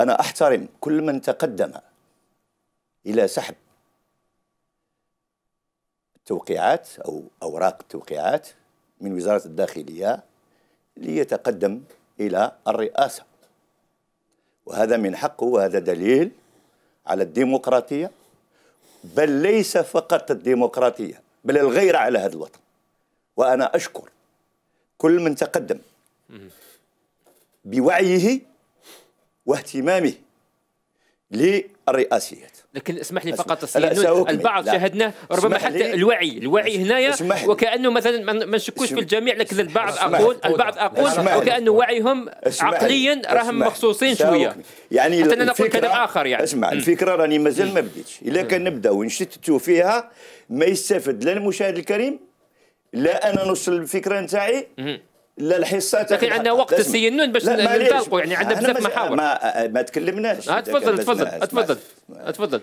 أنا أحترم كل من تقدم إلى سحب توقيعات أو أوراق التوقيعات من وزارة الداخلية ليتقدم إلى الرئاسة وهذا من حقه وهذا دليل على الديمقراطية بل ليس فقط الديمقراطية بل الغيرة على هذا الوطن وأنا أشكر كل من تقدم بوعيه واهتمامه للرئاسيات لكن اسمح لي فقط البعض لا. شاهدناه ربما حتى الوعي الوعي هنايا وكانه مثلا ما نشكوش في الجميع لكن البعض اقول البعض اقول وكانه وعيهم عقليا راهم مخصوصين شويه يعني حتى نقول كلام اخر يعني اسمع الفكره راني مازال ما بديتش الا كان نبداو ونشتتوا فيها ما يستفد لا المشاهد الكريم لا انا نوصل الفكره نتاعي لا الحصه لكن عندنا وقت السينون باش ننطلقوا يعني عندنا بزاف محاور ما, أه، ما تكلمناش تفضل تفضل تفضل تفضل